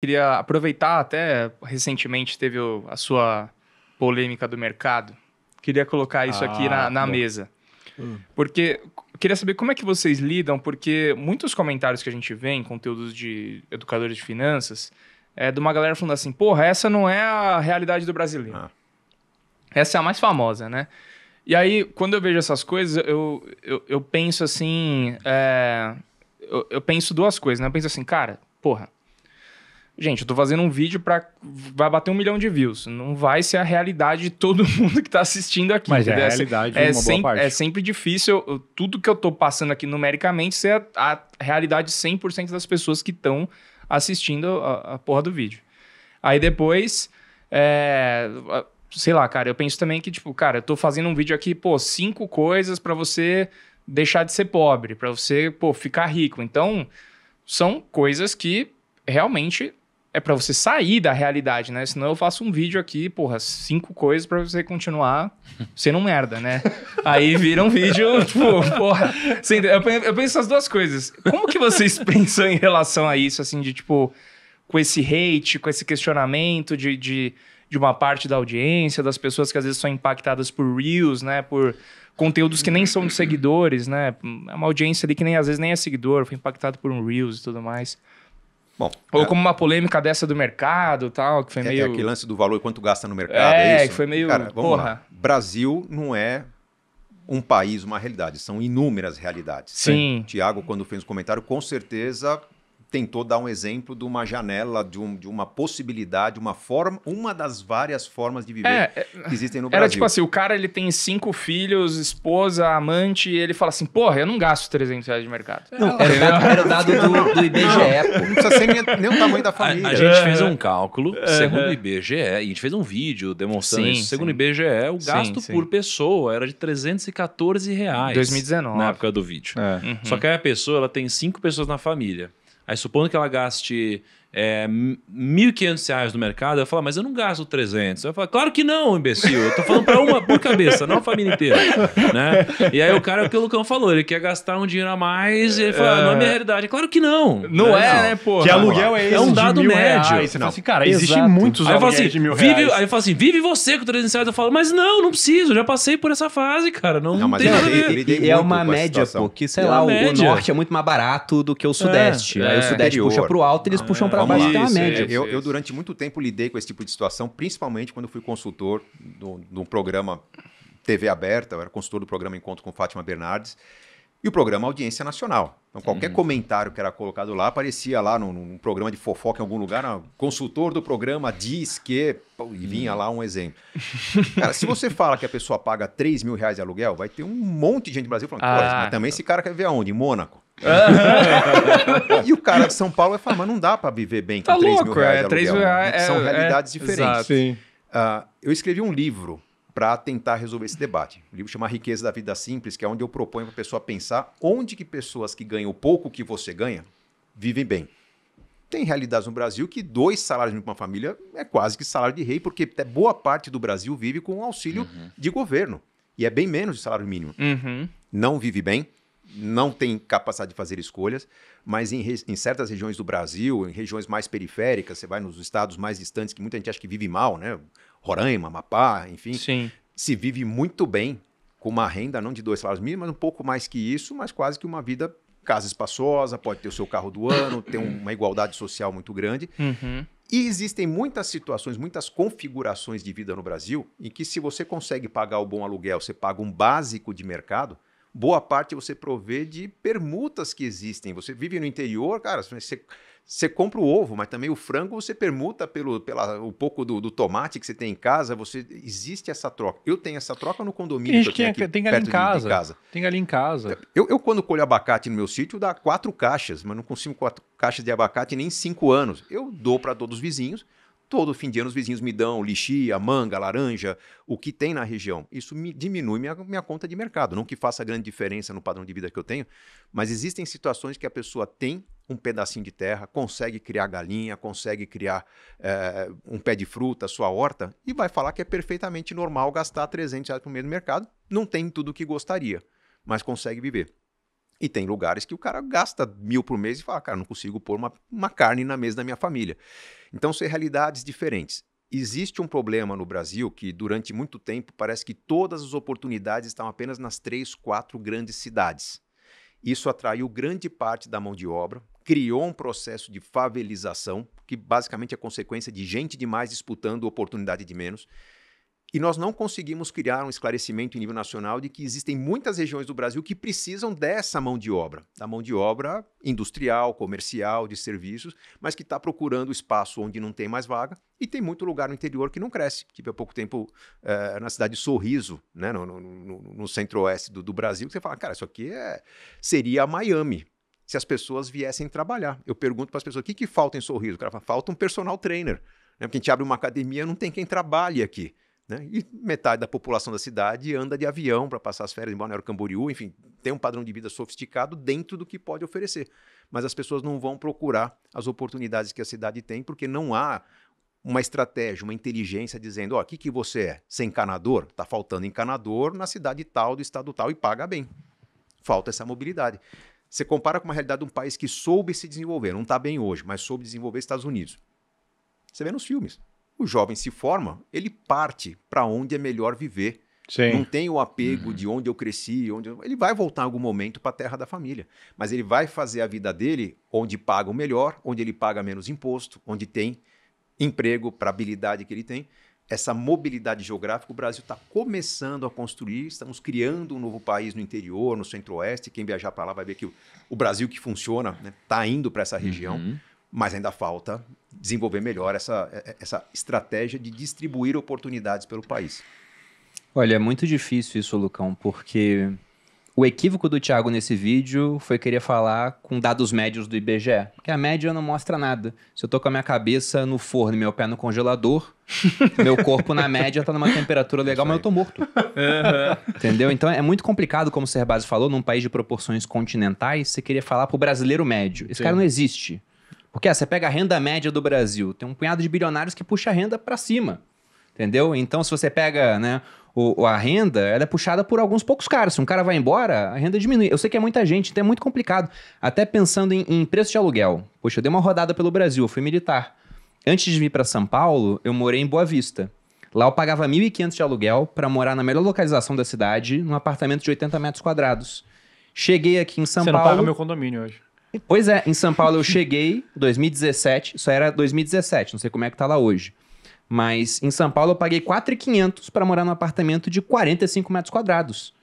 Queria aproveitar, até recentemente teve a sua polêmica do mercado. Queria colocar isso ah, aqui na, ah, na mesa. Hum. Porque queria saber como é que vocês lidam, porque muitos comentários que a gente vê em conteúdos de educadores de finanças é de uma galera falando assim: porra, essa não é a realidade do brasileiro. Ah. Essa é a mais famosa, né? E aí, quando eu vejo essas coisas, eu, eu, eu penso assim: é, eu, eu penso duas coisas, né? Eu penso assim, cara, porra Gente, eu tô fazendo um vídeo para vai bater um milhão de views. Não vai ser a realidade de todo mundo que tá assistindo aqui. Mas entendeu? é a realidade é, uma sem... boa parte. É sempre difícil tudo que eu tô passando aqui numericamente ser a, a realidade 100% das pessoas que estão assistindo a... a, porra do vídeo. Aí depois, é... sei lá, cara, eu penso também que tipo, cara, eu tô fazendo um vídeo aqui, pô, cinco coisas para você deixar de ser pobre, para você, pô, ficar rico. Então, são coisas que realmente é para você sair da realidade, né? Senão eu faço um vídeo aqui, porra, cinco coisas para você continuar sendo um merda, né? Aí vira um vídeo, tipo, porra. Assim, eu penso as duas coisas. Como que vocês pensam em relação a isso, assim, de tipo, com esse hate, com esse questionamento de, de, de uma parte da audiência, das pessoas que às vezes são impactadas por reels, né? Por conteúdos que nem são de seguidores, né? É uma audiência ali que nem às vezes nem é seguidor, foi impactado por um reels e tudo mais. Bom, Ou é... como uma polêmica dessa do mercado tal, que foi é, meio. É, aquele lance do valor quanto gasta no mercado, é, é isso? que foi meio. Cara, vamos Porra. Lá. Brasil não é um país, uma realidade, são inúmeras realidades. Sim. Tiago, quando fez o um comentário, com certeza tentou dar um exemplo de uma janela, de, um, de uma possibilidade, uma forma, uma das várias formas de viver é, é que existem no Brasil. Era tipo assim, o cara ele tem cinco filhos, esposa, amante, e ele fala assim, porra, eu não gasto 300 reais de mercado. Não, era, o dado, era o dado do, do IBGE. Não, não precisa ser nem o tamanho da família. A, a gente fez é. um cálculo, é. segundo o IBGE, a gente fez um vídeo demonstrando sim, isso. Segundo o IBGE, o gasto sim, sim. por pessoa era de 314 reais. 2019. Na época do vídeo. É. Uhum. Só que aí a pessoa ela tem cinco pessoas na família. Aí supondo que ela gaste é, 1.500 reais no mercado, eu falo, mas eu não gasto 300. Eu falo, claro que não, imbecil. Eu tô falando para uma por cabeça, não a família inteira. né? E aí o cara, é o que o Lucão falou, ele quer gastar um dinheiro a mais e ele fala, é... não é minha é. realidade. É claro que não. Não né? é, né, pô? Que aluguel é esse? É um dado médio. Reais, não. Assim, cara, existem muitos aí assim, aluguéis assim, de mil vive, reais. Aí eu falo assim, vive você com 300 reais. Eu falo, mas não, não preciso, já passei por essa fase, cara. Não, não, tem nada e, é uma média, pô, que sei é lá, o, norte é muito mais barato do que o sudeste. É. aí o sudeste puxa pro alto e eles ah, puxam pra trabalho tem uma média. Isso, é, eu, isso. eu, durante muito tempo, lidei com esse tipo de situação, principalmente quando fui consultor de um programa TV aberta, eu era consultor do programa Encontro com Fátima Bernardes, e o programa Audiência Nacional. Então, qualquer uhum. comentário que era colocado lá aparecia lá num, num programa de fofoca em algum lugar. Ah, consultor do programa diz que. e vinha uhum. lá um exemplo. cara, se você fala que a pessoa paga 3 mil reais de aluguel, vai ter um monte de gente no Brasil falando, ah, mas também esse cara quer ver aonde? Em Mônaco e o cara de São Paulo vai falar, mas não dá para viver bem com tá 3 louco, mil reais. É, 3 mil reais né? é, são é, realidades diferentes. Uh, eu escrevi um livro para tentar resolver esse debate. O livro chama Riqueza da Vida Simples, que é onde eu proponho para a pessoa pensar onde que pessoas que ganham o pouco que você ganha vivem bem. Tem realidades no Brasil que dois salários de uma família é quase que salário de rei, porque é, boa parte do Brasil vive com auxílio uhum. de governo. E é bem menos de salário mínimo. Uhum. Não vive bem não tem capacidade de fazer escolhas, mas em, em, certas regiões do Brasil, em regiões mais periféricas, você vai nos estados mais distantes, que muita gente acha que vive mal, né? Roraima, Amapá, enfim. Sim. Se vive muito bem, com uma renda não de dois salários mínimos, mas um pouco mais que isso, mas quase que uma vida casa espaçosa, pode ter o seu carro do ano, ter uma igualdade social muito grande. Uhum. E existem muitas situações, muitas configurações de vida no Brasil em que, se você consegue pagar o bom aluguel, você paga um básico de mercado, boa parte você provê de permutas que existem. Você vive no interior, cara, você, você compra o ovo, mas também o frango você permuta pelo pela, um pouco do, do, tomate que você tem em casa. Você Existe essa troca. Eu tenho essa troca no condomínio tem que eu tenho aqui, tem ali em casa, de, de casa, Tem ali em casa. Eu, eu, quando colho abacate no meu sítio, dá quatro caixas, mas não consigo quatro caixas de abacate nem cinco anos. Eu dou para todos os vizinhos Todo fim de ano os vizinhos me dão lixia, manga, laranja, o que tem na região. Isso me diminui minha, minha conta de mercado. Não que faça grande diferença no padrão de vida que eu tenho, mas existem situações que a pessoa tem um pedacinho de terra, consegue criar galinha, consegue criar é, um pé de fruta, sua horta, e vai falar que é perfeitamente normal gastar 300 reais por mês no mercado. Não tem tudo o que gostaria, mas consegue viver. E tem lugares que o cara gasta mil por mês e fala, cara, não consigo pôr uma, uma carne na mesa da minha família. Então, são realidades diferentes. Existe um problema no Brasil que, durante muito tempo, parece que todas as oportunidades estão apenas nas três, quatro grandes cidades. Isso atraiu grande parte da mão de obra, criou um processo de favelização, que basicamente é consequência de gente demais disputando oportunidade de menos. E nós não conseguimos criar um esclarecimento em nível nacional de que existem muitas regiões do Brasil que precisam dessa mão de obra, da mão de obra industrial, comercial, de serviços, mas que está procurando espaço onde não tem mais vaga e tem muito lugar no interior que não cresce. Tive há pouco tempo é, na cidade de Sorriso, né, no, no, no, no centro-oeste do, do, Brasil, que você fala, cara, isso aqui é, seria Miami, se as pessoas viessem trabalhar. Eu pergunto para as pessoas, o que, que falta em Sorriso? O cara fala, falta um personal trainer. Né? Porque a gente abre uma academia, não tem quem trabalhe aqui. Né? E metade da população da cidade anda de avião para passar as férias em Balneário Camboriú, enfim, tem um padrão de vida sofisticado dentro do que pode oferecer. Mas as pessoas não vão procurar as oportunidades que a cidade tem, porque não há uma estratégia, uma inteligência dizendo: ó, oh, o que, você é? Você é encanador? Está faltando encanador na cidade tal, do estado tal, e paga bem. Falta essa mobilidade. Você compara com uma realidade de um país que soube se desenvolver, não está bem hoje, mas soube desenvolver Estados Unidos. Você vê nos filmes o jovem se forma, ele parte para onde é melhor viver. Sim. Não tem o apego uhum. de onde eu cresci, onde eu... ele vai voltar em algum momento para a terra da família, mas ele vai fazer a vida dele onde paga o melhor, onde ele paga menos imposto, onde tem emprego para a habilidade que ele tem. Essa mobilidade geográfica o Brasil está começando a construir, estamos criando um novo país no interior, no centro-oeste. Quem viajar para lá vai ver que o Brasil que funciona está né, tá indo para essa região. Uhum mas ainda falta desenvolver melhor essa, é, é, essa estratégia de distribuir oportunidades pelo país. Olha, é muito difícil isso, Lucão, porque o equívoco do Thiago nesse vídeo foi querer falar com dados médios do IBGE, porque a média não mostra nada. Se eu tô com a minha cabeça no forno e meu pé no congelador, meu corpo na média tá numa temperatura legal, mas eu tô morto. Uhum. Entendeu? Então é muito complicado, como o Serbasi falou, num país de proporções continentais, você querer falar pro brasileiro médio. Esse Sim. cara não existe. Porque ah, você pega a renda média do Brasil, tem um punhado de bilionários que puxa a renda para cima. Entendeu? Então, se você pega né, o, a renda, ela é puxada por alguns poucos caras. Se um cara vai embora, a renda diminui. Eu sei que é muita gente, então é muito complicado. Até pensando em, em preço de aluguel. Poxa, eu dei uma rodada pelo Brasil, eu fui militar. Antes de vir para São Paulo, eu morei em Boa Vista. Lá eu pagava 1.500 de aluguel para morar na melhor localização da cidade, num apartamento de 80 metros quadrados. Cheguei aqui em São Você Paulo. Você não paga meu condomínio hoje. Pois é, em São Paulo eu cheguei, 2017, isso era 2017, não sei como é que tá lá hoje. Mas em São Paulo eu paguei 4,500 para morar num apartamento de 45 metros quadrados.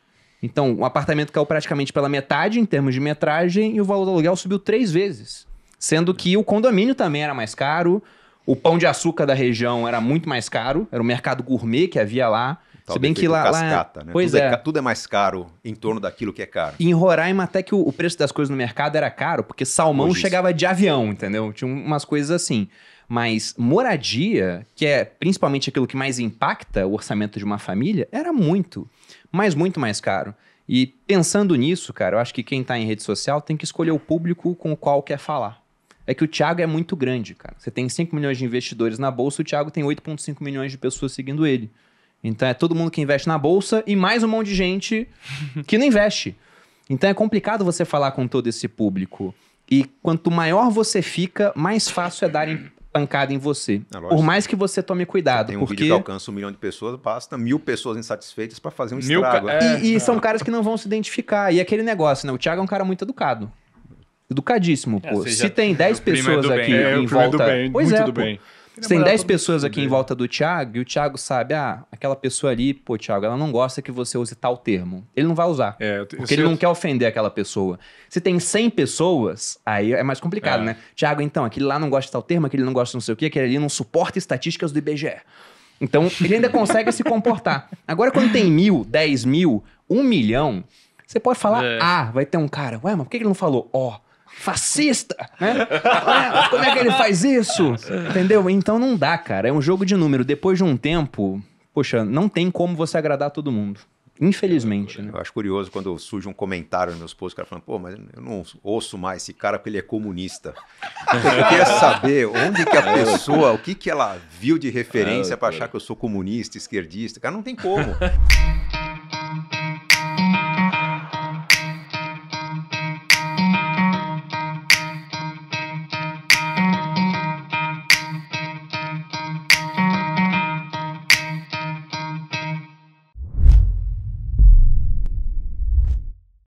Então, o um apartamento caiu praticamente pela metade em termos de metragem e o valor do aluguel subiu três vezes. Sendo que o condomínio também era mais caro, o pão de açúcar da região era muito mais caro, era o mercado gourmet que havia lá. Tal Se bem que lá. Cascata, lá... Né? Pois tudo é. é. Tudo é mais caro em torno daquilo que é caro. em Roraima, até que o, o, preço das coisas no mercado era caro, porque salmão chegava de avião, entendeu? Tinha umas coisas assim. Mas moradia, que é principalmente aquilo que mais impacta o orçamento de uma família, era muito, mas muito mais caro. E pensando nisso, cara, eu acho que quem está em rede social tem que escolher o público com o qual quer falar. É que o Thiago é muito grande, cara. Você tem 5 milhões de investidores na bolsa, o Thiago tem 8,5 milhões de pessoas seguindo ele. Então é todo mundo que investe na bolsa e mais um monte de gente que não investe. Então é complicado você falar com todo esse público. E quanto maior você fica, mais fácil é em pancada em você. É, Por mais que você tome cuidado. Você tem um porque... vídeo que alcança um milhão de pessoas, basta mil pessoas insatisfeitas para fazer um mil estrago. Ca... É, e, e são caras que não vão se identificar. E aquele negócio, né? O Thiago é um cara muito educado. Educadíssimo, é, pô. se tem 10 é pessoas aqui em volta... Bem, pois muito é, pô. bem. Você tem 10 pessoas aqui em volta do Thiago e o Thiago sabe, ah, aquela pessoa ali, pô, Thiago, ela não gosta que você use tal termo. Ele não vai usar. É, eu, porque eu ele não quer ofender aquela pessoa. Se tem 100 pessoas, aí é mais complicado, é. né? Thiago, então, aquele lá não gosta de tal termo, aquele não gosta de não sei o quê, aquele ali não suporta estatísticas do IBGE. Então, ele ainda consegue se comportar. Agora, quando tem mil, dez mil, um milhão, você pode falar é. Ah, vai ter um cara. Ué, mas por que ele não falou ó? Oh, fascista, né? Ah, como é que ele faz isso? Entendeu? Então não dá, cara. É um jogo de número. Depois de um tempo, poxa, não tem como você agradar todo mundo. Infelizmente. Eu, né? eu acho curioso quando surge um comentário nos meus posts, o cara falando, pô, mas eu não ouço mais esse cara porque ele é comunista. eu queria saber onde que a é. pessoa, o que que ela viu de referência é, para é. achar que eu sou comunista, esquerdista. Cara, não tem como.